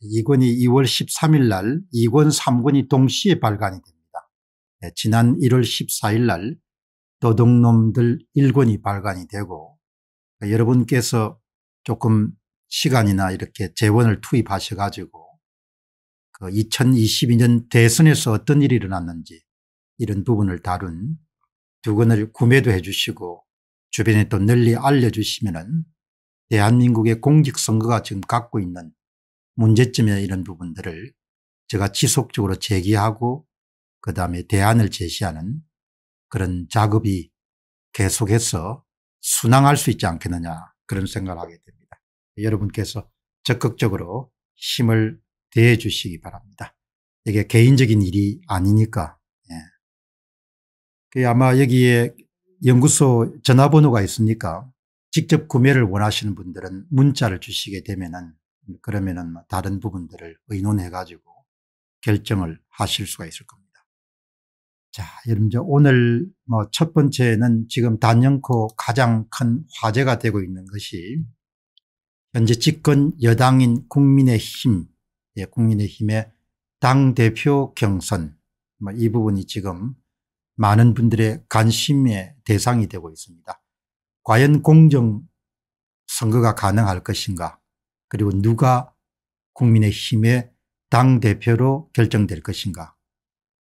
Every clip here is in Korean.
이권이 2월 13일 날 2권 3권이 동시에 발간이 됩니다. 네, 지난 1월 14일 날 도둑놈들 1권이 발간이 되고 그러니까 여러분께서 조금 시간이나 이렇게 재원을 투입하셔 가지고 그 2022년 대선에서 어떤 일이 일어났는지 이런 부분을 다룬 두 권을 구매도 해 주시고 주변에 또 널리 알려 주시면은 대한민국의 공직선거가 지금 갖고 있는 문제점이나 이런 부분들을 제가 지속적으로 제기하고 그 다음에 대안을 제시하는 그런 작업이 계속해서 순항할 수 있지 않겠느냐 그런 생각을 하게 됩니다. 여러분께서 적극적으로 힘을 대해 주시기 바랍니다. 이게 개인적인 일이 아니니까. 예. 아마 여기에 연구소 전화번호가 있으니까 직접 구매를 원하시는 분들은 문자를 주시게 되면은 그러면은 뭐 다른 부분들을 의논해 가지고 결정을 하실 수가 있을 겁니다. 자, 여러분 저 오늘 뭐첫 번째는 지금 단연코 가장 큰 화제가 되고 있는 것이 현재 집권 여당인 국민의힘, 예, 국민의힘의 당 대표 경선 뭐이 부분이 지금 많은 분들의 관심의 대상이 되고 있습니다. 과연 공정 선거가 가능할 것인가 그리고 누가 국민의힘의 당대표로 결정될 것인가.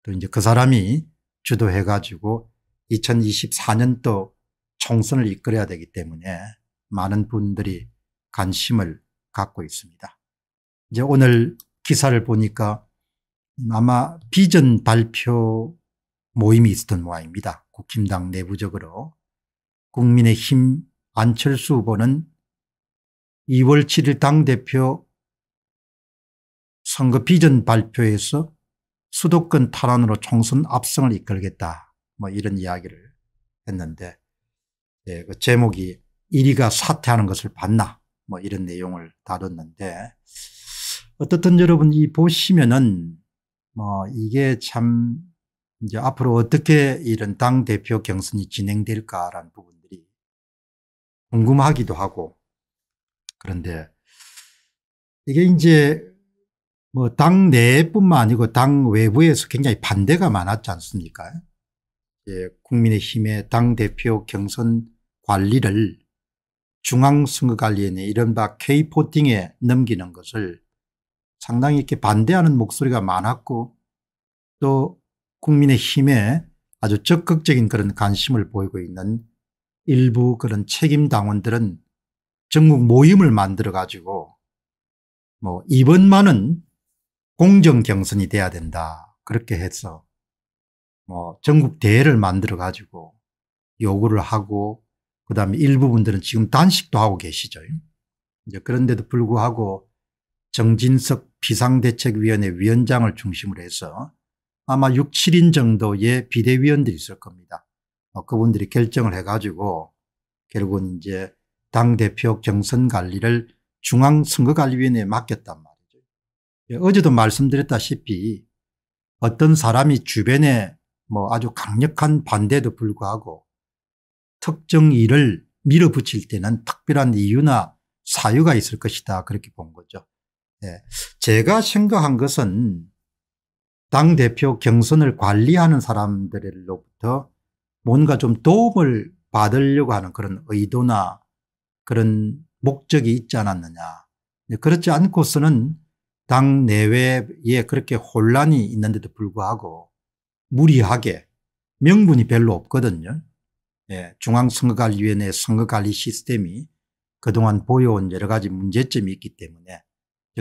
또 이제 그 사람이 주도해 가지고 2024년도 총선을 이끌어야 되기 때문에 많은 분들이 관심을 갖고 있습니다. 이제 오늘 기사를 보니까 아마 비전 발표 모임이 있었던 모양입니다. 국힘당 내부적으로 국민의힘 안철수 후보는 2월 7일 당대표 선거 비전 발표에서 수도권 탈환으로 총선 압승을 이끌겠다 뭐 이런 이야기를 했는데 예, 그 제목이 1위가 사퇴하는 것을 봤나 뭐 이런 내용을 다뤘는데 어떻든 여러분 이 보시면은 뭐 이게 참 이제 앞으로 어떻게 이런 당대표 경선이 진행될까라는 부분들이 궁금하기도 하고 그런데 이게 이제 뭐 당 내뿐만 아니고 당 외부에서 굉장히 반대가 많았지 않습니까? 예, 국민의힘의 당 대표 경선 관리를 중앙선거관리위원회 이른바 K-포팅에 넘기는 것을 상당히 이렇게 반대하는 목소리가 많았고 또 국민의힘에 아주 적극적인 그런 관심을 보이고 있는 일부 그런 책임 당원들은 전국 모임을 만들어 가지고 뭐 이번만은 공정 경선이 돼야 된다 그렇게 해서 뭐 전국 대회를 만들어 가지고 요구를 하고 그다음에 일부분들은 지금 단식도 하고 계시죠. 이제 그런데도 불구하고 정진석 비상대책위원회 위원장을 중심으로 해서 아마 6, 7인 정도의 비대위원들이 있을 겁니다. 어, 그분들이 결정을 해가지고 결국은 이제 당대표 경선 관리를 중앙선거관리위원회에 맡겼단 말이죠. 예, 어제도 말씀드렸다시피 어떤 사람이 주변에 뭐 아주 강력한 반대도 불구하고 특정 일을 밀어붙일 때는 특별한 이유나 사유가 있을 것이다 그렇게 본 거죠. 예. 제가 생각한 것은 당대표 경선을 관리하는 사람들로부터 뭔가 좀 도움을 받으려고 하는 그런 의도나 그런 목적이 있지 않았느냐. 그렇지 않고서는 당 내외에 그렇게 혼란이 있는데도 불구하고 무리하게 명분이 별로 없거든요. 예, 중앙선거관리위원회 선거관리 시스템이 그동안 보여온 여러 가지 문제점이 있기 때문에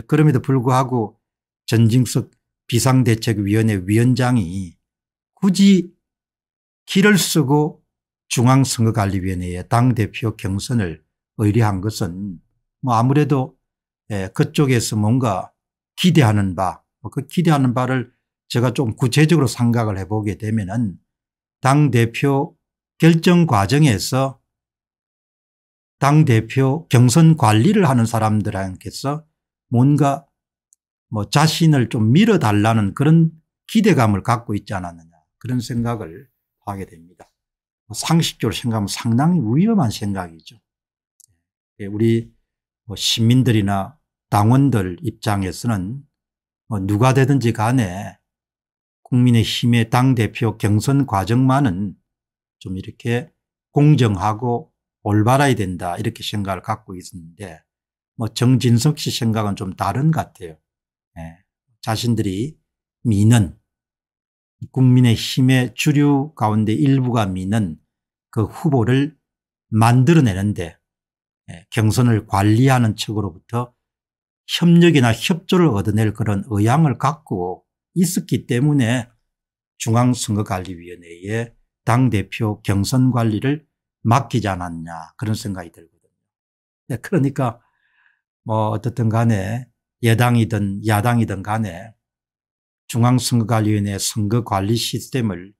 그럼에도 불구하고 전징석 비상대책위원회 위원장이 굳이 길을 쓰고 중앙선거관리위원회의 당대표 경선을 의뢰한 것은 뭐 아무래도 예, 그쪽에서 뭔가 기대하는 바, 뭐 그 기대하는 바를 제가 좀 구체적으로 생각을 해보게 되면은 당대표 결정 과정에서 당대표 경선 관리를 하는 사람들한테서 뭔가 뭐 자신을 좀 밀어달라는 그런 기대감을 갖고 있지 않았느냐 그런 생각을 하게 됩니다. 뭐 상식적으로 생각하면 상당히 위험한 생각이죠. 예, 우리 뭐 시민들이나 당원들 입장에서는 뭐 누가 되든지 간에 국민의힘의 당대표 경선 과정만은 좀 이렇게 공정하고 올바라야 된다 이렇게 생각을 갖고 있었는데 뭐 정진석 씨 생각은 좀 다른 것 같아요. 예. 자신들이 미는 국민의힘의 주류 가운데 일부가 미는 그 후보를 만들어내는데 예, 경선을 관리하는 측으로부터 협력이나 협조를 얻어낼 그런 의향을 갖고 있었기 때문에 중앙선거관리위원회에 당대표 경선 관리를 맡기지 않았냐 그런 생각이 들거든요. 네, 그러니까 뭐 어떻든 간에 여당이든 야당이든 간에 중앙선거관리위원회 선거관리 시스템을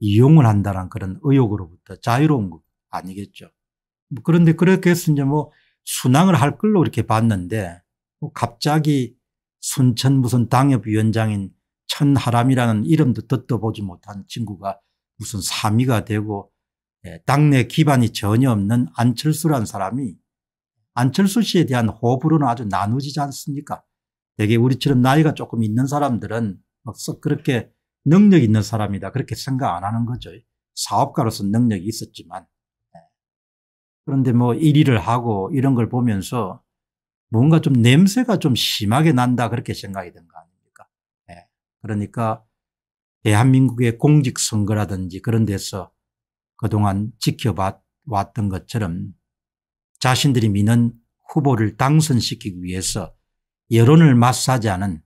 이용을 한다는 그런 의혹으로부터 자유로운 것 아니겠죠. 뭐 그런데 그렇게 해서 이제 뭐 순항을 할 걸로 이렇게 봤는데 뭐 갑자기 순천 무슨 당협위원장인 천하람이라는 이름도 듣도 보지 못한 친구가 무슨 사미가 되고 예, 당내 기반이 전혀 없는 안철수란 사람이 안철수 씨에 대한 호불호는 아주 나누지지 않습니까? 되게 우리처럼 나이가 조금 있는 사람들은 막썩 그렇게 능력 있는 사람이다 그렇게 생각 안 하는 거죠. 사업가로서 능력이 있었지만 그런데 뭐 1위를 하고 이런 걸 보면서 뭔가 좀 냄새가 좀 심하게 난다 그렇게 생각이 든 거 아닙니까? 네. 그러니까 대한민국의 공직선거라든지 그런 데서 그동안 지켜봤던 것처럼 자신들이 미는 후보를 당선시키기 위해서 여론을 마사지하는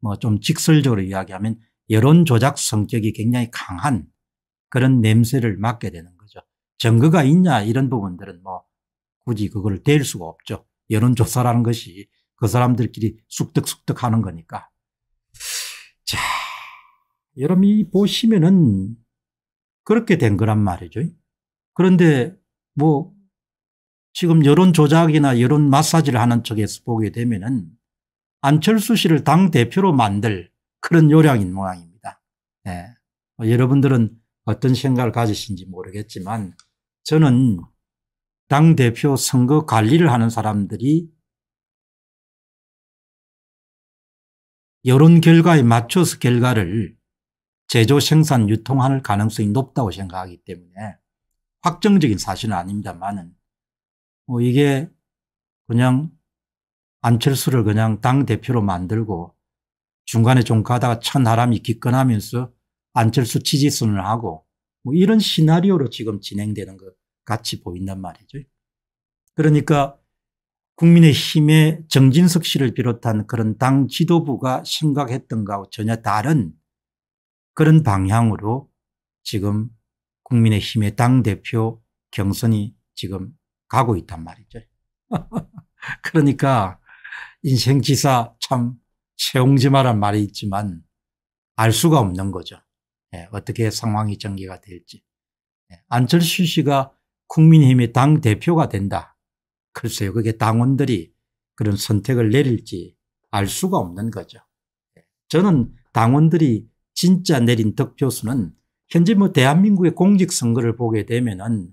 뭐 좀 직설적으로 이야기하면 여론 조작 성격이 굉장히 강한 그런 냄새를 맡게 되는 증거가 있냐 이런 부분들은 뭐 굳이 그걸 댈 수가 없죠. 여론조사라는 것이 그 사람들끼리 쑥득쑥득 하는 거니까. 자, 여러분 이 보시면은 그렇게 된 거란 말이죠. 그런데 뭐 지금 여론 조작이나 여론 마사지를 하는 쪽에서 보게 되면은 안철수 씨를 당대표로 만들 그런 요량인 모양입니다. 예. 뭐 여러분들은 어떤 생각을 가지신지 모르겠지만 저는 당대표 선거 관리를 하는 사람들이 여론 결과에 맞춰서 결과를 제조 생산 유통할 가능성이 높다고 생각하기 때문에 확정적인 사실은 아닙니다만은 뭐 이게 그냥 안철수를 그냥 당대표로 만들고 중간에 좀 가다가 천하람이 기권하면서 안철수 지지선을 하고 뭐 이런 시나리오로 지금 진행되는 것 같이 보인단 말이죠. 그러니까 국민의힘의 정진석 씨를 비롯한 그런 당 지도부가 생각했던 것과 전혀 다른 그런 방향으로 지금 국민의힘의 당대표 경선이 지금 가고 있단 말이죠. 그러니까 인생지사 참 채용지마란 말이 있지만 알 수가 없는 거죠. 예, 어떻게 상황이 전개가 될지. 예, 안철수 씨가 국민의힘의 당 대표가 된다. 글쎄요. 그게 당원들이 그런 선택을 내릴지 알 수가 없는 거죠. 예, 저는 당원들이 진짜 내린 득표수는 현재 뭐 대한민국의 공직선거를 보게 되면은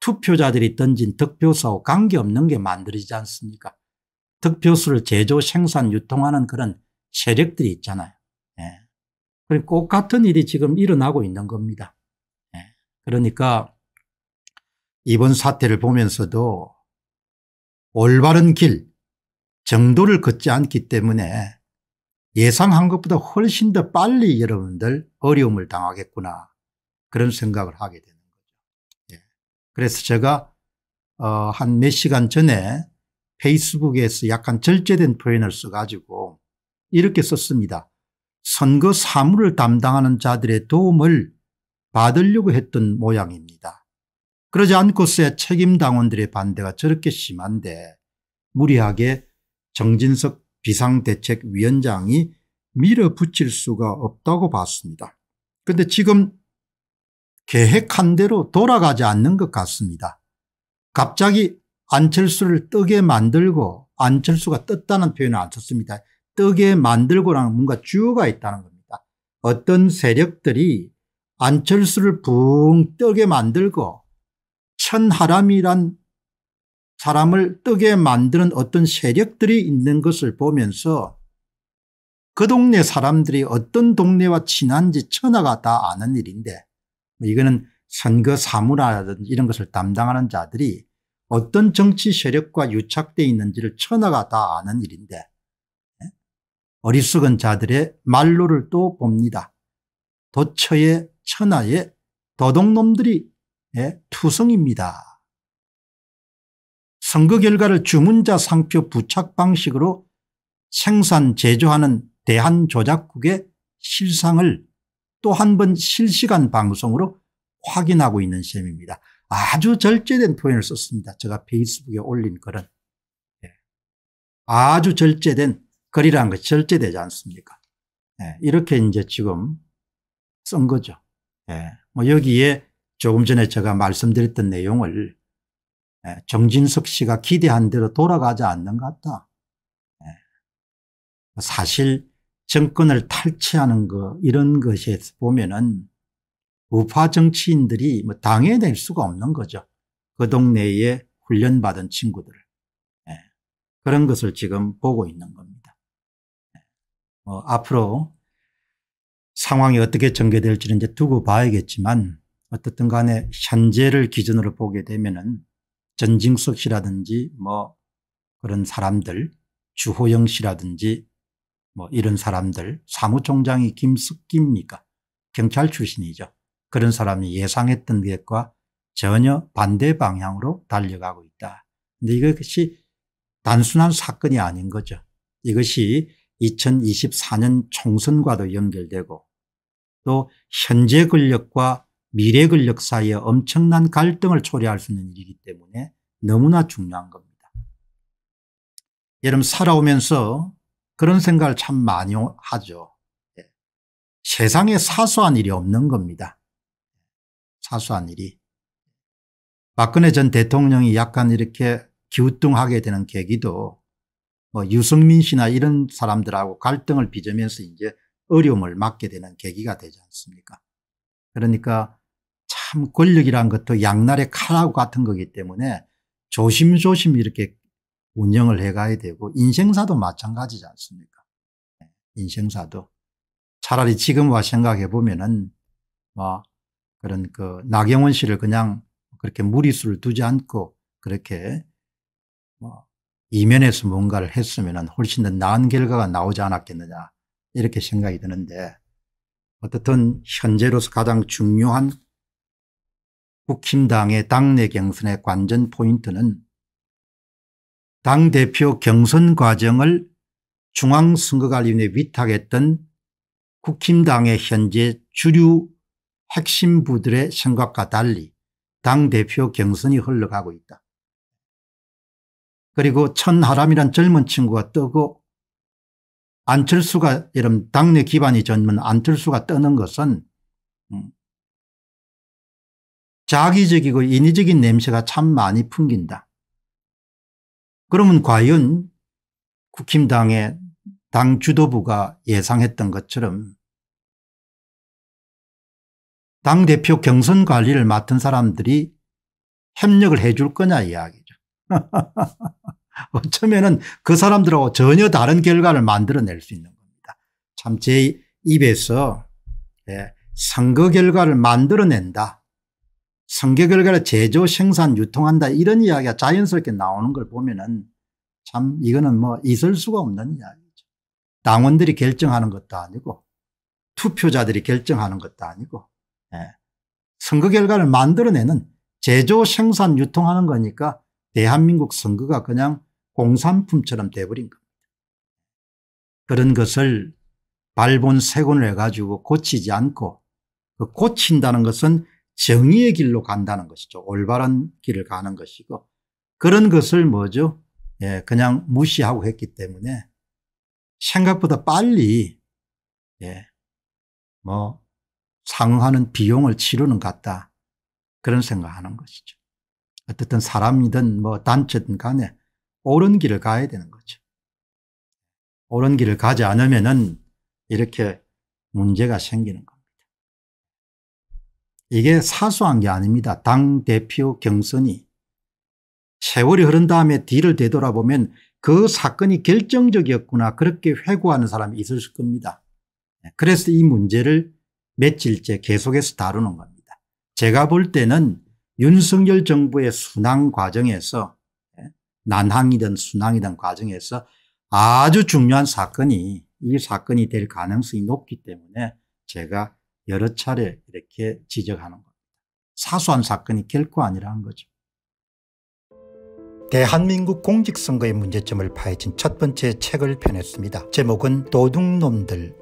투표자들이 던진 득표수하고 관계없는 게 만들어지지 않습니까? 득표수를 제조 생산 유통하는 그런 세력들이 있잖아요. 그러니까 꼭 같은 일이 지금 일어나고 있는 겁니다. 예. 그러니까 이번 사태를 보면서도 올바른 길, 정도를 걷지 않기 때문에 예상한 것보다 훨씬 더 빨리 여러분들 어려움을 당하겠구나 그런 생각을 하게 되는 거죠. 예. 그래서 제가 어, 한 몇 시간 전에 페이스북에서 약간 절제된 표현을 써가지고 이렇게 썼습니다. 선거 사무를 담당하는 자들의 도움을 받으려고 했던 모양입니다. 그러지 않고서 책임 당원들의 반대가 저렇게 심한데 무리하게 정진석 비상대책위원장이 밀어붙일 수가 없다고 봤습니다. 그런데 지금 계획한 대로 돌아가지 않는 것 같습니다. 갑자기 안철수를 뜨게 만들고 안철수가 떴다는 표현을 안 썼습니다. 뜨게 만들고라는 뭔가 주가 있다는 겁니다. 어떤 세력들이 안철수를 붕 뜨게 만들고 천하람이란 사람을 뜨게 만드는 어떤 세력들이 있는 것을 보면서 그 동네 사람들이 어떤 동네와 친한지 천하가 다 아는 일인데 뭐 이거는 선거 사무라든지 이런 것을 담당하는 자들이 어떤 정치 세력과 유착되어 있는지를 천하가 다 아는 일인데 어리석은 자들의 말로를 또 봅니다. 도처의 천하의 도둑놈들이 예, 투성입니다. 선거 결과를 주문자 상표 부착 방식으로 생산 제조하는 대한조작국의 실상을 또 한 번 실시간 방송으로 확인하고 있는 셈입니다. 아주 절제된 표현을 썼습니다. 제가 페이스북에 올린 글은. 예. 아주 절제된 거리라는 것이 절제되지 않습니까? 예, 이렇게 이제 지금 쓴 거죠. 예, 뭐 여기에 조금 전에 제가 말씀드렸던 내용을 예, 정진석 씨가 기대한 대로 돌아가지 않는 것 같다. 예, 뭐 사실 정권을 탈취하는 거 이런 것에 보면은 우파 정치인들이 뭐 당해낼 수가 없는 거죠. 그 동네에 훈련받은 친구들. 예, 그런 것을 지금 보고 있는 겁니다. 어, 앞으로 상황이 어떻게 전개될지는 이제 두고 봐야겠지만 어떻든 간에 현재를 기준으로 보게 되면은 전징석 씨라든지 뭐 그런 사람들 주호영 씨라든지 뭐 이런 사람들 사무총장이 김숙기입니까 경찰 출신이죠. 그런 사람이 예상했던 것과 전혀 반대 방향으로 달려가고 있다. 근데 이것이 단순한 사건이 아닌 거죠. 이것이 2024년 총선과도 연결되고 또 현재 권력과 미래 권력 사이에 엄청난 갈등을 초래할 수 있는 일이기 때문에 너무나 중요한 겁니다. 여러분 살아오면서 그런 생각을 참 많이 하죠. 네. 세상에 사소한 일이 없는 겁니다. 사소한 일이. 박근혜 전 대통령이 약간 이렇게 기우뚱하게 되는 계기도 뭐 유승민 씨나 이런 사람들하고 갈등을 빚으면서 이제 어려움을 맞게 되는 계기가 되지 않습니까? 그러니까 참 권력이란 것도 양날의 칼하고 같은 거기 때문에 조심조심 이렇게 운영을 해가야 되고 인생사도 마찬가지지 않습니까? 네, 인생사도 차라리 지금 와 생각해 보면은 뭐 그런 그 나경원 씨를 그냥 그렇게 무리수를 두지 않고 그렇게 뭐 이면에서 뭔가를 했으면 훨씬 더 나은 결과가 나오지 않았겠느냐 이렇게 생각이 드는데 어떻든 현재로서 가장 중요한 국힘당의 당내 경선의 관전 포인트는 당대표 경선 과정을 중앙선거관리위원회 위탁했던 국힘당의 현재 주류 핵심부들의 생각과 달리 당대표 경선이 흘러가고 있다. 그리고 천하람이란 젊은 친구가 뜨고 안철수가 이런 당내 기반이 젊은 안철수가 뜨는 것은 음, 자기적이고 인위적인 냄새가 참 많이 풍긴다. 그러면 과연 국힘당의 당 주도부가 예상했던 것처럼 당대표 경선 관리를 맡은 사람들이 협력을 해줄 거냐 이야기. 어쩌면은 그 사람들하고 전혀 다른 결과를 만들어낼 수 있는 겁니다. 참 제 입에서 예, 선거 결과를 만들어낸다. 선거 결과를 제조 생산 유통한다 이런 이야기가 자연스럽게 나오는 걸 보면은 참 이거는 뭐 있을 수가 없는 이야기죠. 당원들이 결정하는 것도 아니고 투표자들이 결정하는 것도 아니고 예. 선거 결과를 만들어내는 제조 생산 유통하는 거니까 대한민국 선거가 그냥 공산품처럼 돼버린 겁니다. 그런 것을 발본 세곤을 해가지고 고치지 않고 그 고친다는 것은 정의의 길로 간다는 것이죠. 올바른 길을 가는 것이고 그런 것을 뭐죠? 예, 그냥 무시하고 했기 때문에 생각보다 빨리 예, 뭐 상응하는 비용을 치르는 같다 그런 생각하는 것이죠. 어떻든 사람이든 뭐 단체든 간에 옳은 길을 가야 되는 거죠. 옳은 길을 가지 않으면은 이렇게 문제가 생기는 겁니다. 이게 사소한 게 아닙니다. 당 대표 경선이 세월이 흐른 다음에 뒤를 되돌아보면 그 사건이 결정적이었구나 그렇게 회고하는 사람이 있을 겁니다. 예, 그래서 이 문제를 며칠째 계속해서 다루는 겁니다. 제가 볼 때는 윤석열 정부의 순항 과정에서 예, 난항이든 순항이든 과정에서 아주 중요한 사건이 이 사건이 될 가능성이 높기 때문에 제가 여러 차례 이렇게 지적하는 겁니다. 사소한 사건이 결코 아니라는 거죠. 대한민국 공직선거의 문제점을 파헤친 첫 번째 책을 펴냈습니다. 제목은 도둑놈들